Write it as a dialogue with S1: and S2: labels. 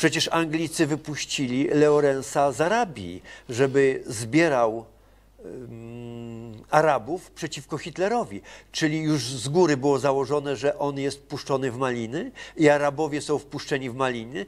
S1: Przecież Anglicy wypuścili Leorensa z Arabii, żeby zbierał um, Arabów przeciwko Hitlerowi. Czyli już z góry było założone, że on jest wpuszczony w Maliny i Arabowie są wpuszczeni w Maliny.